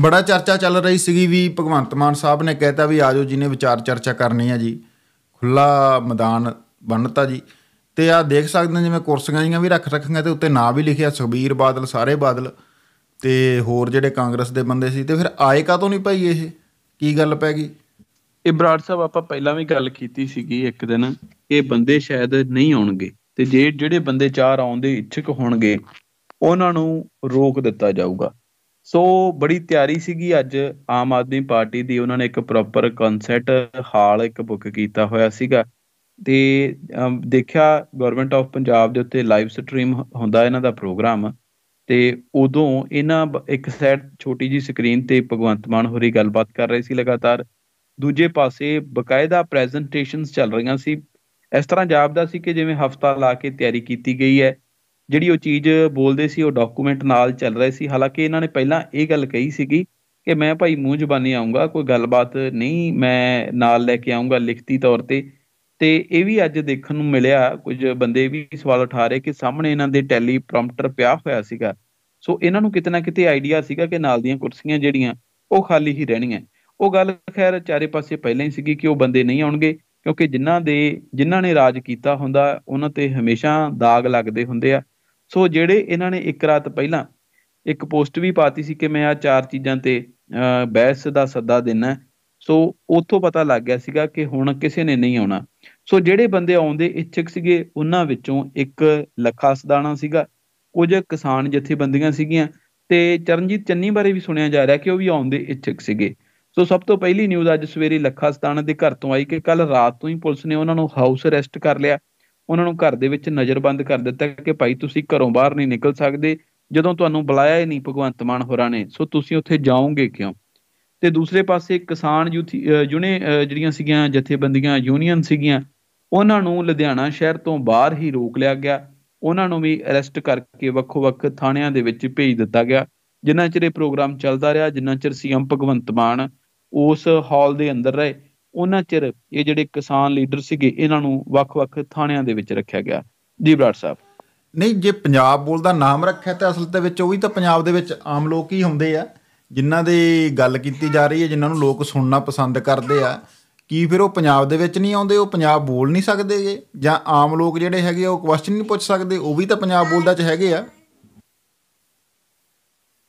ਬੜਾ ਚਰਚਾ ਚੱਲ ਰਹੀ ਸੀਗੀ ਵੀ ਭਗਵੰਤ ਮਾਨ ਸਾਹਿਬ ਨੇ ਕਹਿਤਾ ਵੀ ਆਜੋ ਜੀ ਨੇ ਵਿਚਾਰ ਚਰਚਾ ਕਰਨੀ ਆ ਜੀ ਖੁੱਲਾ ਮੈਦਾਨ ਬਣਤਾ ਜੀ ਤੇ ਆ ਦੇਖ ਸਕਦੇ ਨੇ ਜਿਵੇਂ ਕੁਰਸੀਆਂ ਜੀਆਂ ਵੀ ਰੱਖ ਰੱਖੀਆਂ ਤੇ ਉੱਤੇ ਨਾਂ ਵੀ ਲਿਖਿਆ ਸੁਬੀਰ ਬਾਦਲ ਸਾਰੇ ਬਾਦਲ ਤੇ ਹੋਰ ਜਿਹੜੇ ਕਾਂਗਰਸ ਦੇ ਬੰਦੇ ਸੀ ਤੇ ਫਿਰ ਆਏ ਕਾ ਤੋਂ ਨਹੀਂ ਭਾਈ ਇਹ ਕੀ ਗੱਲ ਪੈ ਗਈ ਇਹ ਬਰਾੜ ਸਾਹਿਬ ਆਪਾਂ ਪਹਿਲਾਂ ਵੀ ਗੱਲ ਕੀਤੀ ਸੀਗੀ ਇੱਕ ਦਿਨ ਇਹ ਬੰਦੇ ਸ਼ਾਇਦ ਨਹੀਂ ਆਉਣਗੇ ਤੇ ਜੇ ਜਿਹੜੇ ਬੰਦੇ ਚਾਰ ਆਉਣ ਦੇ ਇੱਛਕ ਹੋਣਗੇ ਉਹਨਾਂ ਨੂੰ ਰੋਕ ਦਿੱਤਾ ਜਾਊਗਾ ਸੋ ਬੜੀ ਤਿਆਰੀ ਸੀਗੀ ਅੱਜ ਆਮ ਆਦਮੀ ਪਾਰਟੀ ਦੀ ਉਹਨਾਂ ਨੇ ਇੱਕ ਪ੍ਰੋਪਰ ਕਨਸਰਟ ਹਾਲ ਇੱਕ ਬੁੱਕ ਕੀਤਾ ਹੋਇਆ ਸੀਗਾ ਤੇ ਦੇਖਿਆ ਗਵਰਨਮੈਂਟ ਆਫ ਪੰਜਾਬ ਦੇ ਉੱਤੇ ਲਾਈਵ ਸਟ੍ਰੀਮ ਹੁੰਦਾ ਇਹਨਾਂ ਦਾ ਪ੍ਰੋਗਰਾਮ ਤੇ ਉਦੋਂ ਇਹਨਾਂ ਇੱਕ ਸਾਈਡ ਛੋਟੀ ਜੀ ਸਕਰੀਨ ਤੇ ਭਗਵੰਤ ਮਾਨ ਹੋਰੀ ਗੱਲਬਾਤ ਕਰ ਰਹੇ ਸੀ ਲਗਾਤਾਰ ਦੂਜੇ ਪਾਸੇ ਬਕਾਇਦਾ ਪ੍ਰੈਜੈਂਟੇਸ਼ਨਸ ਚੱਲ ਰਹੀਆਂ ਸੀ ਇਸ ਤਰ੍ਹਾਂ ਜਾਪਦਾ ਸੀ ਕਿ ਜਿਵੇਂ ਹਫਤਾ ਲਾ ਕੇ ਤਿਆਰੀ ਕੀਤੀ ਗਈ ਹੈ ਜਿਹੜੀ ਉਹ ਚੀਜ਼ ਬੋਲਦੇ ਸੀ ਉਹ ਡਾਕੂਮੈਂਟ ਨਾਲ ਚੱਲ ਰਹੇ ਸੀ ਹਾਲਾਂਕਿ ਇਹਨਾਂ ਨੇ ਪਹਿਲਾਂ ਇਹ ਗੱਲ ਕਹੀ ਸੀਗੀ ਕਿ ਮੈਂ ਭਾਈ ਮੂੰਹ ਜ਼ਬਾਨੀ ਆਉਂਗਾ ਕੋਈ ਗੱਲਬਾਤ ਨਹੀਂ ਮੈਂ ਨਾਲ ਲੈ ਕੇ ਆਉਂਗਾ ਲਿਖਤੀ ਤੌਰ ਤੇ ਤੇ ਇਹ ਵੀ ਅੱਜ ਦੇਖਣ ਨੂੰ ਮਿਲਿਆ ਕੁਝ ਬੰਦੇ ਵੀ ਸਵਾਲ ਉਠਾ ਰਹੇ ਕਿ ਸਾਹਮਣੇ ਇਹਨਾਂ ਦੇ ਟੈਲੀ ਪ੍ਰੌਂਪਟਰ ਪਿਆ ਹੋਇਆ ਸੀਗਾ ਸੋ ਇਹਨਾਂ ਨੂੰ ਕਿਤੇ ਨਾ ਕਿਤੇ ਆਈਡੀਆ ਸੀਗਾ ਕਿ ਨਾਲ ਦੀਆਂ ਕੁਰਸੀਆਂ ਜਿਹੜੀਆਂ ਉਹ ਖਾਲੀ ਹੀ ਰਹਿਣੀਆਂ ਉਹ ਗੱਲ ਖੈਰ ਚਾਰੇ ਪਾਸੇ ਪਹਿਲਾਂ ਹੀ ਸੀਗੀ ਕਿ ਉਹ ਬੰਦੇ ਨਹੀਂ ਆਉਣਗੇ ਕਿਉਂਕਿ ਜਿਨ੍ਹਾਂ ਦੇ ਜਿਨ੍ਹਾਂ ਨੇ ਰਾਜ ਕੀਤਾ ਹੁੰਦਾ ਉਹਨਾਂ ਤੇ ਹਮੇਸ਼ਾ ਦਾਗ ਲੱਗਦੇ ਹੁੰਦੇ ਆ ਸੋ ਜਿਹੜੇ ਇਹਨਾਂ ਨੇ ਇੱਕ ਰਾਤ ਪਹਿਲਾਂ ਇੱਕ ਪੋਸਟ ਵੀ ਪਾਤੀ ਸੀ ਕਿ ਮੈਂ ਆ ਚਾਰ ਚੀਜ਼ਾਂ ਤੇ ਬਹਿਸ ਦਾ ਸੱਦਾ ਦੇਣਾ ਸੋ ਉਥੋਂ ਪਤਾ ਲੱਗ ਗਿਆ ਸੀਗਾ ਕਿ ਹੁਣ ਕਿਸੇ ਨੇ ਨਹੀਂ ਆਉਣਾ ਸੋ ਜਿਹੜੇ ਬੰਦੇ ਆਉਂਦੇ ਇੱਛਕ ਸੀਗੇ ਉਹਨਾਂ ਵਿੱਚੋਂ ਇੱਕ ਲੱਖਾ ਸਦਾਣਾ ਸੀਗਾ ਕੁਝ ਕਿਸਾਨ ਜਥੇਬੰਦੀਆਂ ਸੀਗੀਆਂ ਤੇ ਚਰਨਜੀਤ ਚੰਨੀ ਬਾਰੇ ਵੀ ਸੁਣਿਆ ਜਾ ਰਿਹਾ ਕਿ ਉਹ ਵੀ ਆਉਂਦੇ ਇੱਛਕ ਸੀਗੇ ਸੋ ਸਭ ਤੋਂ ਪਹਿਲੀ ਨਿਊਜ਼ ਅੱਜ ਸਵੇਰੇ ਲੱਖਾ ਸਦਾਣਾ ਦੇ ਘਰ ਤੋਂ ਆਈ ਕਿ ਕੱਲ ਰਾਤ ਤੋਂ ਹੀ ਪੁਲਿਸ ਨੇ ਉਹਨਾਂ ਨੂੰ ਹਾਊਸ ਅਰੈਸਟ ਕਰ ਲਿਆ ਉਹਨਾਂ ਨੂੰ ਘਰ ਦੇ ਵਿੱਚ ਨਜ਼ਰਬੰਦ ਕਰ ਦਿੱਤਾ ਕਿ ਭਾਈ ਤੁਸੀਂ ਘਰੋਂ ਬਾਹਰ ਨਹੀਂ ਨਿਕਲ ਸਕਦੇ ਜਦੋਂ ਤੁਹਾਨੂੰ ਬੁਲਾਇਆ ਹੀ ਨਹੀਂ ਭਗਵੰਤ ਮਾਨ ਹੋਰਾਂ ਨੇ ਸੋ ਤੁਸੀਂ ਉੱਥੇ ਜਾਓਗੇ ਕਿਉਂ ਤੇ ਦੂਸਰੇ ਪਾਸੇ ਕਿਸਾਨ ਜੁਨੇ ਜਿਹੜੀਆਂ ਸੀਗੀਆਂ ਜਥੇਬੰਦੀਆਂ ਯੂਨੀਅਨ ਸੀਗੀਆਂ ਉਹਨਾਂ ਨੂੰ ਲੁਧਿਆਣਾ ਸ਼ਹਿਰ ਤੋਂ ਬਾਹਰ ਹੀ ਰੋਕ ਲਿਆ ਗਿਆ ਉਹਨਾਂ ਨੂੰ ਵੀ ਅਰੈਸਟ ਕਰਕੇ ਵੱਖੋ-ਵੱਖ ਥਾਣਿਆਂ ਦੇ ਵਿੱਚ ਭੇਜ ਦਿੱਤਾ ਗਿਆ ਜਿੰਨਾ ਚਿਰ ਇਹ ਪ੍ਰੋਗਰਾਮ ਚੱਲਦਾ ਰਿਹਾ ਜਿੰਨਾ ਚਿਰ ਸੀਐਮ ਭਗਵੰਤ ਮਾਨ ਉਸ ਹਾਲ ਦੇ ਅੰਦਰ ਰਹੇ ਉਹਨਾਂ ਚਿਰ ਇਹ ਜਿਹੜੇ ਕਿਸਾਨ ਲੀਡਰ ਸੀਗੇ ਇਹਨਾਂ ਨੂੰ ਵੱਖ-ਵੱਖ ਥਾਣਿਆਂ ਦੇ ਵਿੱਚ ਰੱਖਿਆ ਗਿਆ ਜੀ ਬਰਾੜ ਸਾਹਿਬ ਨਹੀਂ ਜੇ ਪੰਜਾਬ ਬੋਲ ਦਾ ਨਾਮ ਰੱਖਿਆ ਤਾਂ ਅਸਲ ਤੇ ਵਿੱਚ ਉਹ ਵੀ ਤਾਂ ਪੰਜਾਬ ਦੇ ਵਿੱਚ ਆਮ ਲੋਕ ਹੀ ਹੁੰਦੇ ਆ ਜਿਨ੍ਹਾਂ ਦੀ ਗੱਲ ਕੀਤੀ ਜਾ ਰਹੀ ਹੈ ਜਿਨ੍ਹਾਂ ਨੂੰ ਲੋਕ ਸੁਣਨਾ ਪਸੰਦ ਕਰਦੇ ਆ ਕੀ ਫਿਰ ਉਹ ਪੰਜਾਬ ਦੇ ਵਿੱਚ ਨਹੀਂ ਆਉਂਦੇ ਉਹ ਪੰਜਾਬ ਬੋਲ ਨਹੀਂ ਸਕਦੇ ਜਾਂ ਆਮ ਲੋਕ ਜਿਹੜੇ ਹੈਗੇ ਉਹ ਕੁਐਸਚਨ ਨਹੀਂ ਪੁੱਛ ਸਕਦੇ ਉਹ ਵੀ ਤਾਂ ਪੰਜਾਬ ਬੋਲਦਾ ਚ ਹੈਗੇ ਆ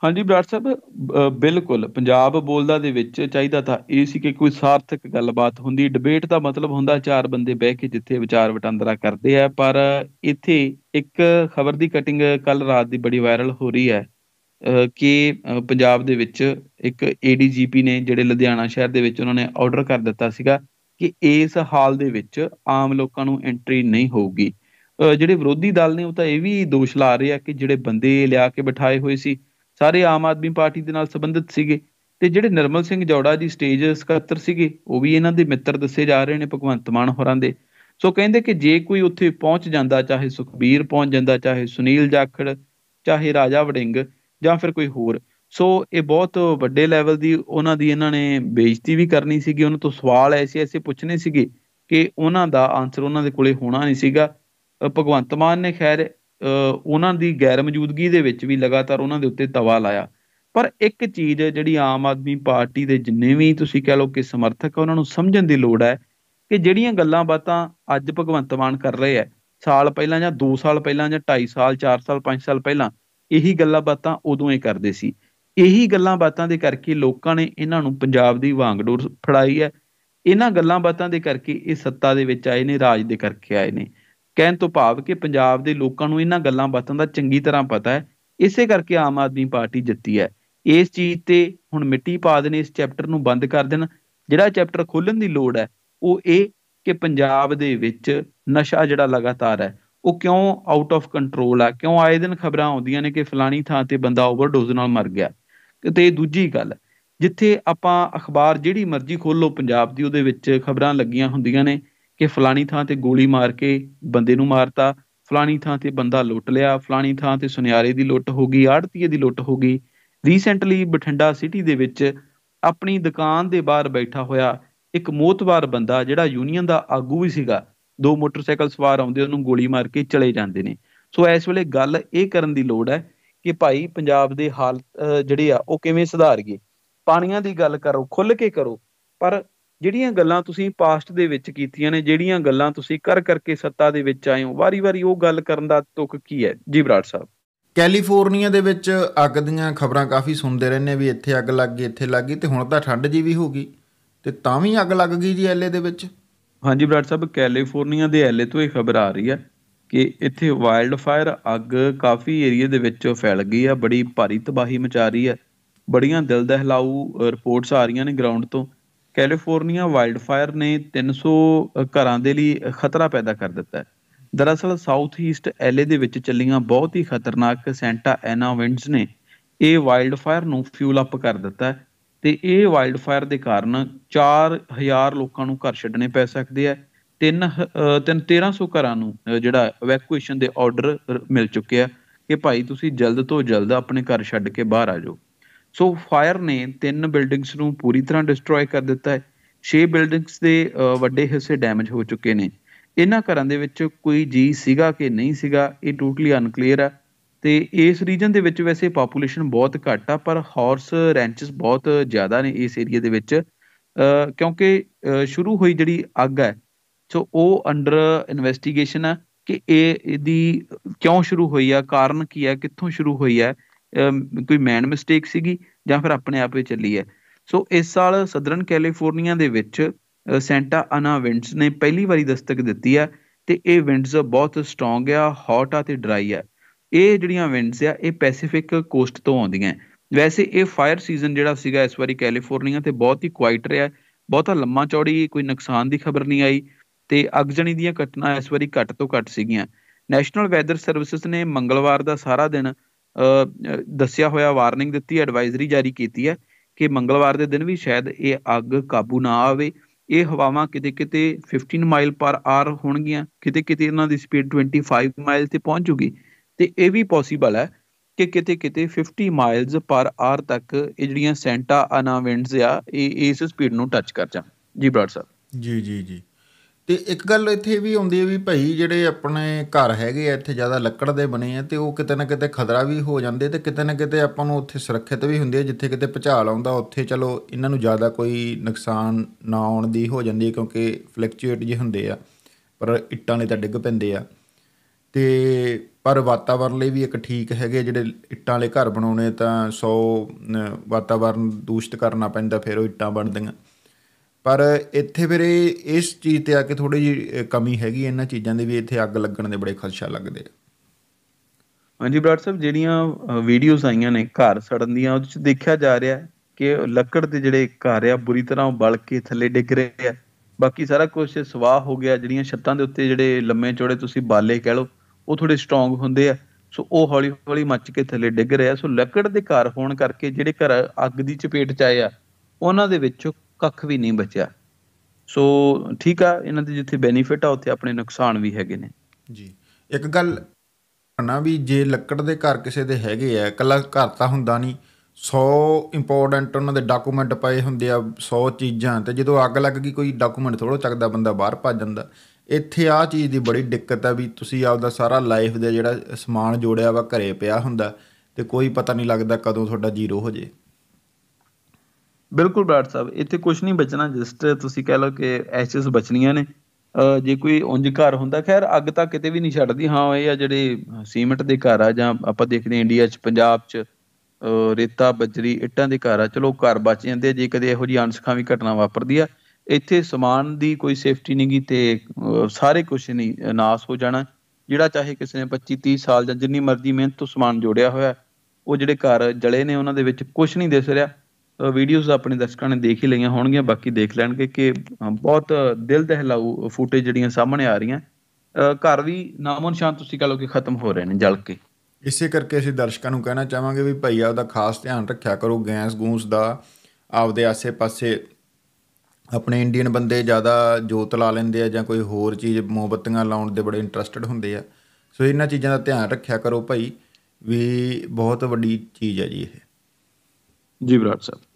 ਹਾਂਜੀ ਬਰਾੜ ਸਾਹਿਬ ਬਿਲਕੁਲ ਪੰਜਾਬ ਬੋਲਦਾ ਦੇ ਵਿੱਚ ਚਾਹੀਦਾ ਤਾਂ ਇਹ ਸੀ ਕਿ ਕੋਈ ਸਾਰਥਕ ਗੱਲਬਾਤ ਹੁੰਦੀ ਡਿਬੇਟ ਦਾ ਮਤਲਬ ਹੁੰਦਾ ਚਾਰ ਬੰਦੇ ਬਹਿ ਕੇ ਜਿੱਥੇ ਵਿਚਾਰ ਵਟਾਂਦਰਾ ਕਰਦੇ ਆ ਪਰ ਇੱਥੇ ਇੱਕ ਖਬਰ ਦੀ ਕਟਿੰਗ ਕੱਲ ਰਾਤ ਦੀ ਬੜੀ ਵਾਇਰਲ ਹੋ ਰਹੀ ਹੈ ਕਿ ਪੰਜਾਬ ਦੇ ਵਿੱਚ ਇੱਕ ਏਡੀਜੀਪੀ ਨੇ ਜਿਹੜੇ ਲੁਧਿਆਣਾ ਸ਼ਹਿਰ ਦੇ ਵਿੱਚ ਉਹਨਾਂ ਨੇ ਆਰਡਰ ਕਰ ਦਿੱਤਾ ਸੀਗਾ ਕਿ ਇਸ ਹਾਲ ਦੇ ਵਿੱਚ ਆਮ ਲੋਕਾਂ ਨੂੰ ਐਂਟਰੀ ਨਹੀਂ ਹੋਊਗੀ ਜਿਹੜੇ ਵਿਰੋਧੀ ਦਲ ਨੇ ਉਹ ਤਾਂ ਇਹ ਵੀ ਦੋਸ਼ ਲਾ ਰਹੇ ਆ ਕਿ ਜਿਹੜੇ ਬੰਦੇ ਲਿਆ ਕੇ ਬਿਠਾਏ ਹੋਏ ਸੀ ਸਾਰੇ ਆਮ ਆਦਮੀ ਪਾਰਟੀ ਦੇ ਨਾਲ ਸੰਬੰਧਿਤ ਸੀਗੇ ਤੇ ਜਿਹੜੇ ਨਰਮਲ ਸਿੰਘ ਜੌੜਾ ਜੀ ਸਟੇਜ ਸਕੱਤਰ ਸੀਗੇ ਉਹ ਵੀ ਇਹਨਾਂ ਦੇ ਮਿੱਤਰ ਦੱਸੇ ਜਾ ਰਹੇ ਨੇ ਭਗਵੰਤ ਮਾਨ ਹੋਰਾਂ ਦੇ ਸੋ ਕਹਿੰਦੇ ਕਿ ਜੇ ਕੋਈ ਉੱਥੇ ਪਹੁੰਚ ਜਾਂਦਾ ਚਾਹੇ ਸੁਖਬੀਰ ਪਹੁੰਚ ਜਾਂਦਾ ਚਾਹੇ ਸੁਨੀਲ ਜਾਖੜ ਚਾਹੇ ਰਾਜਾ ਵੜਿੰਗ ਜਾਂ ਫਿਰ ਕੋਈ ਹੋਰ ਸੋ ਇਹ ਬਹੁਤ ਵੱਡੇ ਲੈਵਲ ਦੀ ਉਹਨਾਂ ਦੀ ਇਹਨਾਂ ਨੇ ਬੇਇੱਜ਼ਤੀ ਵੀ ਕਰਨੀ ਸੀਗੀ ਉਹਨਾਂ ਤੋਂ ਸਵਾਲ ਐਸੇ ਐਸੇ ਪੁੱਛਣੇ ਸੀਗੇ ਕਿ ਉਹਨਾਂ ਦਾ ਆਨਸਰ ਉਹਨਾਂ ਦੇ ਕੋਲੇ ਹੋਣਾ ਨਹੀਂ ਸੀਗਾ ਭਗਵੰਤ ਮਾਨ ਨੇ ਖੈਰ ਉਹਨਾਂ ਦੀ ਗੈਰ ਮੌਜੂਦਗੀ ਦੇ ਵਿੱਚ ਵੀ ਲਗਾਤਾਰ ਉਹਨਾਂ ਦੇ ਉੱਤੇ ਤਵਾ ਲਾਇਆ ਪਰ ਇੱਕ ਚੀਜ਼ ਜਿਹੜੀ ਆਮ ਆਦਮੀ ਪਾਰਟੀ ਦੇ ਜਿੰਨੇ ਵੀ ਤੁਸੀਂ ਕਹ ਲਓ ਕਿ ਸਮਰਥਕ ਉਹਨਾਂ ਨੂੰ ਸਮਝਣ ਦੀ ਲੋੜ ਹੈ ਕਿ ਜਿਹੜੀਆਂ ਗੱਲਾਂ ਬਾਤਾਂ ਅੱਜ ਭਗਵੰਤ ਮਾਨ ਕਰ ਰਹੇ ਹੈ ਸਾਲ ਪਹਿਲਾਂ ਜਾਂ 2 ਸਾਲ ਪਹਿਲਾਂ ਜਾਂ 2.5 ਸਾਲ 4 ਸਾਲ 5 ਸਾਲ ਪਹਿਲਾਂ ਇਹੀ ਗੱਲਾਂ ਬਾਤਾਂ ਉਦੋਂ ਹੀ ਕਰਦੇ ਸੀ ਇਹੀ ਗੱਲਾਂ ਬਾਤਾਂ ਦੇ ਕਰਕੇ ਲੋਕਾਂ ਨੇ ਇਹਨਾਂ ਨੂੰ ਪੰਜਾਬ ਦੀ ਵਾਂਗਡੋਰ ਫੜਾਈ ਹੈ ਇਹਨਾਂ ਗੱਲਾਂ ਬਾਤਾਂ ਦੇ ਕਰਕੇ ਇਹ ਸੱਤਾ ਦੇ ਵਿੱਚ ਆਏ ਨੇ ਰਾਜ ਦੇ ਕਰਕੇ ਆਏ ਨੇ ਕਹਿਣ ਤੋਂ ਭਾਵ ਕਿ ਪੰਜਾਬ ਦੇ ਲੋਕਾਂ ਨੂੰ ਇਹਨਾਂ ਗੱਲਾਂ ਬਾਤਾਂ ਦਾ ਚੰਗੀ ਤਰ੍ਹਾਂ ਪਤਾ ਹੈ ਇਸੇ ਕਰਕੇ ਆਮ ਆਦਮੀ ਪਾਰਟੀ ਜਿੱਤੀ ਹੈ ਇਸ ਚੀਜ਼ ਤੇ ਹੁਣ ਮਿੱਟੀ ਪਾ ਦੇਣ ਇਸ ਚੈਪਟਰ ਨੂੰ ਬੰਦ ਕਰ ਦੇਣ ਜਿਹੜਾ ਚੈਪਟਰ ਖੋਲਣ ਦੀ ਲੋੜ ਹੈ ਉਹ ਇਹ ਕਿ ਪੰਜਾਬ ਦੇ ਵਿੱਚ ਨਸ਼ਾ ਜਿਹੜਾ ਲਗਾਤਾਰ ਹੈ ਉਹ ਕਿਉਂ ਆਊਟ ਆਫ ਕੰਟਰੋਲ ਆ ਕਿਉਂ ਆਏ ਦਿਨ ਖਬਰਾਂ ਆਉਂਦੀਆਂ ਨੇ ਕਿ ਫਲਾਣੀ ਥਾਂ ਤੇ ਬੰਦਾ ਓਵਰਡੋਜ਼ ਨਾਲ ਮਰ ਗਿਆ ਤੇ ਦੂਜੀ ਗੱਲ ਜਿੱਥੇ ਆਪਾਂ ਅਖਬਾਰ ਜਿਹੜੀ ਮਰਜ਼ੀ ਖੋਲੋ ਪੰਜਾਬ ਦੀ ਉਹਦੇ ਵਿੱਚ ਖਬਰਾਂ ਲੱਗੀਆਂ ਹੁੰਦੀਆਂ ਨੇ ਕਿ ਫਲਾਣੀ ਥਾਂ ਤੇ ਗੋਲੀ ਮਾਰ ਕੇ ਬੰਦੇ ਨੂੰ ਮਾਰਤਾ ਫਲਾਣੀ ਥਾਂ ਤੇ ਬੰਦਾ ਲੁੱਟ ਲਿਆ ਫਲਾਣੀ ਥਾਂ ਤੇ ਸੁਨਿਆਰੇ ਦੀ ਲੁੱਟ ਹੋ ਗਈ ਆੜਤੀਏ ਦੀ ਲੁੱਟ ਹੋ ਗਈ ਰੀਸੈਂਟਲੀ ਬਠਿੰਡਾ ਸਿਟੀ ਦੇ ਵਿੱਚ ਆਪਣੀ ਦੁਕਾਨ ਦੇ ਬਾਹਰ ਬੈਠਾ ਹੋਇਆ ਇੱਕ ਮੋਤਵਾਰ ਬੰਦਾ ਜਿਹੜਾ ਯੂਨੀਅਨ ਦਾ ਆਗੂ ਵੀ ਸੀਗਾ ਦੋ ਮੋਟਰਸਾਈਕਲ ਸਵਾਰ ਆਉਂਦੇ ਉਹਨੂੰ ਗੋਲੀ ਮਾਰ ਕੇ ਚਲੇ ਜਾਂਦੇ ਨੇ ਸੋ ਇਸ ਵੇਲੇ ਗੱਲ ਇਹ ਕਰਨ ਦੀ ਲੋੜ ਹੈ ਕਿ ਭਾਈ ਪੰਜਾਬ ਦੇ ਹਾਲ ਜਿਹੜੇ ਆ ਉਹ ਕਿਵੇਂ ਸੁਧਾਰ ਗਏ ਪਾਣੀਆਂ ਦੀ ਗੱਲ ਕਰੋ ਖੁੱਲ ਕੇ ਕਰੋ ਪਰ ਜਿਹੜੀਆਂ ਗੱਲਾਂ ਤੁਸੀਂ ਪਾਸਟ ਦੇ ਵਿੱਚ ਕੀਤੀਆਂ ਨੇ ਜਿਹੜੀਆਂ ਗੱਲਾਂ ਤੁਸੀਂ ਕਰ ਕਰਕੇ ਸੱਤਾ ਦੇ ਵਿੱਚ ਆਏ ਹੋ ਵਾਰੀ-ਵਾਰੀ ਉਹ ਗੱਲ ਕਰਨ ਦਾ ਤੁਕ ਕੀ ਹੈ ਜੀ ਬਰਾੜ ਸਾਹਿਬ ਕੈਲੀਫੋਰਨੀਆ ਦੇ ਵਿੱਚ ਅੱਗ ਦੀਆਂ ਖਬਰਾਂ ਕਾਫੀ ਸੁਣਦੇ ਰਹਿੰਦੇ ਵੀ ਇੱਥੇ ਅੱਗ ਲੱਗ ਗਈ ਇੱਥੇ ਲੱਗ ਗਈ ਤੇ ਹੁਣ ਤਾਂ ਠੰਡ ਜੀ ਵੀ ਹੋ ਗਈ ਤੇ ਤਾਂ ਵੀ ਅੱਗ ਲੱਗ ਗਈ ਜੀ ਐਲਏ ਦੇ ਵਿੱਚ ਹਾਂਜੀ ਬਰਾੜ ਸਾਹਿਬ ਕੈਲੀਫੋਰਨੀਆ ਦੇ ਐਲਏ ਤੋਂ ਇਹ ਖਬਰ ਆ ਰਹੀ ਹੈ ਕਿ ਇੱਥੇ ਵਾਈਲਡ ਫਾਇਰ ਅੱਗ ਕਾਫੀ ਏਰੀਆ ਦੇ ਵਿੱਚ ਫੈਲ ਗਈ ਆ ਬੜੀ ਭਾਰੀ ਤਬਾਹੀ ਮਚਾ ਰਹੀ ਹੈ ਬੜੀਆਂ ਦਿਲ ਦਹਿਲਾਉ ਰਿਪੋਰਟਸ ਆ ਰਹੀਆਂ ਨੇ ਗਰਾਊਂਡ ਤੋਂ ਕੈਲੀਫੋਰਨੀਆ ਵਾਈਲਡਫਾਇਰ ਨੇ 300 ਘਰਾਂ ਦੇ ਲਈ ਖਤਰਾ ਪੈਦਾ ਕਰ ਦਿੱਤਾ ਹੈ ਦਰਅਸਲ ਸਾਊਥ ਈਸਟ ਐਲਏ ਦੇ ਵਿੱਚ ਚੱਲੀਆਂ ਬਹੁਤ ਹੀ ਖਤਰਨਾਕ ਸੈਂਟਾ ਐਨਾ ਵਿੰਡਸ ਨੇ ਇਹ ਵਾਈਲਡਫਾਇਰ ਨੂੰ ਫਿਊਲ ਅਪ ਕਰ ਦਿੱਤਾ ਹੈ ਤੇ ਇਹ ਵਾਈਲਡਫਾਇਰ ਦੇ ਕਾਰਨ 4000 ਲੋਕਾਂ ਨੂੰ ਘਰ ਛੱਡਣੇ ਪੈ ਸਕਦੇ ਆ 3 1300 ਘਰਾਂ ਨੂੰ ਜਿਹੜਾ ਇਵੈਕੂਏਸ਼ਨ ਦੇ ਆਰਡਰ ਮਿਲ ਚੁੱਕੇ ਆ ਕਿ ਭਾਈ ਤੁਸੀਂ ਜਲਦ ਤੋਂ ਜਲਦ ਆਪਣੇ ਘਰ ਛੱਡ ਕੇ ਬਾਹਰ ਆ ਜਾਓ ਸੋ ਫਾਇਰ ਨੇ ਤਿੰਨ ਬਿਲਡਿੰਗਸ ਨੂੰ ਪੂਰੀ ਤਰ੍ਹਾਂ ਡਿਸਟਰੋਏ ਕਰ ਦਿੱਤਾ ਹੈ 6 ਬਿਲਡਿੰਗਸ ਦੇ ਵੱਡੇ ਹਿੱਸੇ ਡੈਮੇਜ ਹੋ ਚੁੱਕੇ ਨੇ ਇਹਨਾਂ ਘਰਾਂ ਦੇ ਵਿੱਚ ਕੋਈ ਜੀ ਸੀਗਾ ਕਿ ਨਹੀਂ ਸੀਗਾ ਇਹ ਟੋਟਲੀ ਅਨਕਲੀਅਰ ਹੈ ਤੇ ਇਸ ਰੀਜਨ ਦੇ ਵਿੱਚ ਵੈਸੇ ਪੋਪੂਲੇਸ਼ਨ ਬਹੁਤ ਘੱਟ ਆ ਪਰ ਹਾਰਸ ਰੈਂਚਸ ਬਹੁਤ ਜ਼ਿਆਦਾ ਨੇ ਇਸ ਏਰੀਆ ਦੇ ਵਿੱਚ ਕਿਉਂਕਿ ਸ਼ੁਰੂ ਹੋਈ ਜਿਹੜੀ ਅੱਗ ਹੈ ਸੋ ਉਹ ਅੰਡਰ ਇਨਵੈਸਟੀਗੇਸ਼ਨ ਆ ਕਿ ਇਹ ਇਹਦੀ ਕਿਉਂ ਸ਼ੁਰੂ ਹੋਈ ਆ ਕਾਰਨ ਕੀ ਹੈ ਕਿੱਥੋਂ ਸ਼ੁਰੂ ਹੋਈ ਹੈ ਕੋਈ ਮੈਨ ਮਿਸਟੇਕ ਸੀਗੀ ਜਾਂ ਫਿਰ ਆਪਣੇ ਆਪ ਹੀ ਚੱਲੀ ਹੈ ਸੋ ਇਸ ਸਾਲ ਸਦਰਨ ਕੈਲੀਫੋਰਨੀਆ ਦੇ ਵਿੱਚ ਸੈਂਟਾ ਅਨਾ ਵਿੰਡਸ ਨੇ ਪਹਿਲੀ ਵਾਰੀ ਦਸਤਕ ਦਿੱਤੀ ਹੈ ਤੇ ਇਹ ਵਿੰਡਸ ਬਹੁਤ ਸਟਰੋਂਗ ਆ ਹੌਟ ਆ ਤੇ ਡਰਾਈ ਆ ਇਹ ਜਿਹੜੀਆਂ ਵਿੰਡਸ ਆ ਇਹ ਪੈਸੀਫਿਕ ਕੋਸਟ ਤੋਂ ਆਉਂਦੀਆਂ ਵੈਸੇ ਇਹ ਫਾਇਰ ਸੀਜ਼ਨ ਜਿਹੜਾ ਸੀਗਾ ਇਸ ਵਾਰੀ ਕੈਲੀਫੋਰਨੀਆ ਤੇ ਬਹੁਤ ਹੀ ਕੁਆਇਟ ਰਿਹਾ ਬਹੁਤਾ ਲੰਮਾ ਚੌੜੀ ਕੋਈ ਨੁਕਸਾਨ ਦੀ ਖਬਰ ਨਹੀਂ ਆਈ ਤੇ ਅਗਜਣੀ ਦੀਆਂ ਘਟਨਾ ਇਸ ਵਾਰੀ ਘੱਟ ਤੋਂ ਘੱਟ ਸੀਗੀਆਂ ਨੈਸ਼ਨਲ ਵੈਦਰ ਸਰਵਿਸਸ ਨੇ ਮੰਗਲਵਾਰ ਦਾ ਸਾਰਾ ਦਿਨ ਦੱਸਿਆ ਹੋਇਆ ਵਾਰਨਿੰਗ ਦਿੱਤੀ ਐਡਵਾਈਜ਼ਰੀ ਜਾਰੀ ਕੀਤੀ ਹੈ ਕਿ ਮੰਗਲਵਾਰ ਦੇ ਦਿਨ ਵੀ ਸ਼ਾਇਦ ਇਹ ਅੱਗ ਕਾਬੂ ਨਾ ਆਵੇ ਇਹ ਹਵਾਵਾਂ ਕਿਤੇ-ਕਿਤੇ 15 ਮਾਈਲ ਪਰ ਆਰ ਹੋਣਗੀਆਂ ਕਿਤੇ-ਕਿਤੇ ਇਹਨਾਂ ਦੀ ਸਪੀਡ 25 ਮਾਈਲ ਤੇ ਪਹੁੰਚ ਜੂਗੀ ਤੇ ਇਹ ਵੀ ਪੋਸੀਬਲ ਹੈ ਕਿ ਕਿਤੇ-ਕਿਤੇ 50 ਮਾਈਲਸ ਪਰ ਆਰ ਤੱਕ ਇਹ ਜਿਹੜੀਆਂ ਸੈਂਟਾ ਅਨਾ ਵਿੰਡਸ ਆ ਇਹ ਇਸ ਸਪੀਡ ਨੂੰ ਟੱਚ ਕਰ ਜਾ ਜੀ ਬਰਾੜ ਸਾਹਿਬ ਜੀ ਜੀ ਜੀ ਤੇ ਇੱਕ ਗੱਲ ਇੱਥੇ ਵੀ ਆਉਂਦੀ ਹੈ ਵੀ ਭਾਈ ਜਿਹੜੇ ਆਪਣੇ ਘਰ ਹੈਗੇ ਆ ਇੱਥੇ ਜ਼ਿਆਦਾ ਲੱਕੜ ਦੇ ਬਣੇ ਆ ਤੇ ਉਹ ਕਿਤੇ ਨਾ ਕਿਤੇ ਖਤਰਾ ਵੀ ਹੋ ਜਾਂਦੇ ਤੇ ਕਿਤੇ ਨਾ ਕਿਤੇ ਆਪਾਂ ਨੂੰ ਉੱਥੇ ਸੁਰੱਖਿਅਤ ਵੀ ਹੁੰਦੀ ਹੈ ਜਿੱਥੇ ਕਿਤੇ ਭੁਚਾਲ ਆਉਂਦਾ ਉੱਥੇ ਚਲੋ ਇਹਨਾਂ ਨੂੰ ਜ਼ਿਆਦਾ ਕੋਈ ਨੁਕਸਾਨ ਨਾ ਆਉਣ ਦੀ ਹੋ ਜਾਂਦੀ ਹੈ ਕਿਉਂਕਿ ਫਲੈਕਚੁਏਟ ਜੀ ਹੁੰਦੇ ਆ ਪਰ ਇੱਟਾਂ ਨੇ ਤਾਂ ਡਿੱਗ ਪੈਂਦੇ ਆ ਤੇ ਪਰ ਵਾਤਾਵਰਨ ਲਈ ਵੀ ਇੱਕ ਠੀਕ ਹੈਗੇ ਜਿਹੜੇ ਇੱਟਾਂ ਵਾਲੇ ਘਰ ਬਣਾਉਣੇ ਤਾਂ 100 ਵਾਤਾਵਰਨ ਦੂਸ਼ਿਤ ਕਰਨਾ ਪੈਂਦਾ ਫਿਰ ਉਹ ਇੱਟਾਂ ਬਣਦੀਆਂ ਪਰ ਇੱਥੇ ਵੀਰੇ ਇਸ ਚੀਜ਼ ਤੇ ਆ ਕੇ ਥੋੜੀ ਜੀ ਕਮੀ ਹੈਗੀ ਇਹਨਾਂ ਚੀਜ਼ਾਂ ਦੇ ਵੀ ਇੱਥੇ ਅੱਗ ਲੱਗਣ ਦੇ ਬੜੇ ਖਦਸ਼ਾ ਲੱਗਦੇ ਆ ਹਾਂਜੀ ਬਰਾੜ ਸਾਹਿਬ ਜਿਹੜੀਆਂ ਵੀਡੀਓਜ਼ ਆਈਆਂ ਨੇ ਘਰ ਸੜਨ ਦੀਆਂ ਉਹਦੇ ਵਿੱਚ ਦੇਖਿਆ ਜਾ ਰਿਹਾ ਕਿ ਲੱਕੜ ਦੇ ਜਿਹੜੇ ਘਰ ਆ ਬੁਰੀ ਤਰ੍ਹਾਂ ਬਲ ਕੇ ਥੱਲੇ ਡਿੱਗ ਰਹੇ ਆ ਬਾਕੀ ਸਾਰਾ ਕੁਝ ਸਵਾਹ ਹੋ ਗਿਆ ਜਿਹੜੀਆਂ ਛੱਤਾਂ ਦੇ ਉੱਤੇ ਜਿਹੜੇ ਲੰਮੇ ਚੌੜੇ ਤੁਸੀਂ ਬਾਲੇ ਕਹਿ ਲਓ ਉਹ ਥੋੜੇ ਸਟਰੋਂਗ ਹੁੰਦੇ ਆ ਸੋ ਉਹ ਹੌਲੀ ਹੌਲੀ ਮੱਚ ਕੇ ਥੱਲੇ ਡਿੱਗ ਰਿਹਾ ਸੋ ਲੱਕੜ ਦੇ ਘਰ ਹੋਣ ਕਰਕੇ ਜਿਹੜੇ ਘਰ ਅੱਗ ਦੀ ਚਪੇਟ ਚ ਆਏ ਆ ਉਹਨਾਂ ਦੇ ਵਿੱਚੋਂ ਕੱਖ ਵੀ ਨਹੀਂ ਬਚਿਆ ਸੋ ਠੀਕ ਆ ਇਹਨਾਂ ਦੇ ਜਿੱਥੇ ਬੈਨੀਫਿਟ ਆ ਉੱਥੇ ਆਪਣੇ ਨੁਕਸਾਨ ਵੀ ਹੈਗੇ ਨੇ ਜੀ ਇੱਕ ਗੱਲ ਨਾ ਵੀ ਜੇ ਲੱਕੜ ਦੇ ਘਰ ਕਿਸੇ ਦੇ ਹੈਗੇ ਆ ਕੱਲਾ ਘਰ ਤਾਂ ਹੁੰਦਾ ਨਹੀਂ 100 ਇੰਪੋਰਟੈਂਟ ਉਹਨਾਂ ਦੇ ਡਾਕੂਮੈਂਟ ਪਏ ਹੁੰਦੇ ਆ 100 ਚੀਜ਼ਾਂ ਤੇ ਜਦੋਂ ਅੱਗ ਲੱਗ ਗਈ ਕੋਈ ਡਾਕੂਮੈਂਟ ਥੋੜੋ ਚੱਕਦਾ ਬੰਦਾ ਬਾਹਰ ਭੱਜ ਜਾਂਦਾ ਇੱਥੇ ਆ ਚੀਜ਼ ਦੀ ਬੜੀ ਦਿੱਕਤ ਆ ਵੀ ਤੁਸੀਂ ਆਪਦਾ ਸਾਰਾ ਲਾਈਫ ਦਾ ਜਿਹੜਾ ਸਮਾਨ ਜੋੜਿਆ ਵਾ ਘਰੇ ਪਿਆ ਹੁੰਦਾ ਤੇ ਕੋਈ ਪਤਾ ਨਹੀਂ ਲੱਗਦਾ ਕਦੋਂ ਤੁਹਾਡਾ ਜ਼ੀਰੋ ਹੋ ਜੇ ਬਿਲਕੁਲ ਬਰਾੜ ਸਾਹਿਬ ਇੱਥੇ ਕੁਝ ਨਹੀਂ ਬਚਣਾ ਜਸਟ ਤੁਸੀਂ ਕਹਿ ਲਓ ਕਿ ਐਚਐਸ ਬਚਣੀਆਂ ਨੇ ਜੇ ਕੋਈ ਉਂਝ ਘਰ ਹੁੰਦਾ ਖੈਰ ਅੱਗ ਤਾਂ ਕਿਤੇ ਵੀ ਨਹੀਂ ਛੱਡਦੀ ਹਾਂ ਇਹ ਆ ਜਿਹੜੇ ਸੀਮੈਂਟ ਦੇ ਘਰ ਆ ਜਾਂ ਆਪਾਂ ਦੇਖਦੇ ਇੰਡੀਆ 'ਚ ਪੰਜਾਬ 'ਚ ਰੇਤਾ ਬਜਰੀ ਇੱਟਾਂ ਦੇ ਘਰ ਆ ਚਲੋ ਘਰ ਬਚ ਜਾਂਦੇ ਜੇ ਕਦੇ ਇਹੋ ਜੀ ਅਣਸਖਾਂ ਵੀ ਘਟਨਾ ਵਾਪਰਦੀ ਆ ਇੱਥੇ ਸਮਾਨ ਦੀ ਕੋਈ ਸੇਫਟੀ ਨਹੀਂ ਗਈ ਤੇ ਸਾਰੇ ਕੁਝ ਨਹੀਂ ਨਾਸ ਹੋ ਜਾਣਾ ਜਿਹੜਾ ਚਾਹੇ ਕਿਸੇ ਨੇ 25 30 ਸਾਲ ਜਾਂ ਜਿੰਨੀ ਮਰਜ਼ੀ ਮਿਹਨਤ ਤੋਂ ਸਮਾਨ ਜੋੜਿਆ ਹੋਇਆ ਉਹ ਜਿਹੜੇ ਘਰ ਜਲੇ ਨੇ ਉਹਨਾਂ ਦੇ ਵਿੱਚ ਕੁਝ ਨਹੀਂ ਦਿਸ ਰਿਹਾ ਵੀਡੀਓਜ਼ ਆਪਣੇ ਦਰਸ਼ਕਾਂ ਨੇ ਦੇਖ ਹੀ ਲਈਆਂ ਹੋਣਗੀਆਂ ਬਾਕੀ ਦੇਖ ਲੈਣਗੇ ਕਿ ਬਹੁਤ ਦਿਲ ਦਹਿਲਾਉ ਫੁਟੇਜ ਜਿਹੜੀਆਂ ਸਾਹਮਣੇ ਆ ਰਹੀਆਂ ਘਰ ਵੀ ਨਾਮੋ ਨਿਸ਼ਾਨ ਤੁਸੀਂ ਕਹ ਲਓ ਕਿ ਖਤਮ ਹੋ ਰਹੇ ਨੇ ਜਲ ਕੇ ਇਸੇ ਕਰਕੇ ਅਸੀਂ ਦਰਸ਼ਕਾਂ ਨੂੰ ਕਹਿਣਾ ਚਾਹਾਂਗੇ ਵੀ ਭਈਆ ਉਹਦਾ ਖਾਸ ਧਿਆਨ ਰੱਖਿਆ ਕਰੋ ਗੈਸ ਗੂੰਸ ਦਾ ਆਪਦੇ ਆਸੇ-ਪਾਸੇ ਆਪਣੇ ਇੰਡੀਅਨ ਬੰਦੇ ਜ਼ਿਆਦਾ ਜੋਤ ਲਾ ਲੈਂਦੇ ਆ ਜਾਂ ਕੋਈ ਹੋਰ ਚੀਜ਼ ਮੋਮਬੱਤੀਆਂ ਲਾਉਣ ਦੇ ਬੜੇ ਇੰਟਰਸਟਿਡ ਹੁੰਦੇ ਆ ਸੋ ਇਹਨਾਂ ਚੀਜ਼ਾਂ ਦਾ ਧਿਆਨ ਰੱਖਿਆ ਕਰੋ ਭਾਈ ਵੀ ਬਹੁਤ ਵੱਡੀ ਚੀਜ਼ ਹੈ ਜੀ ਇਹ ਜੀ ਬਰਾੜ ਸਾਹਿਬ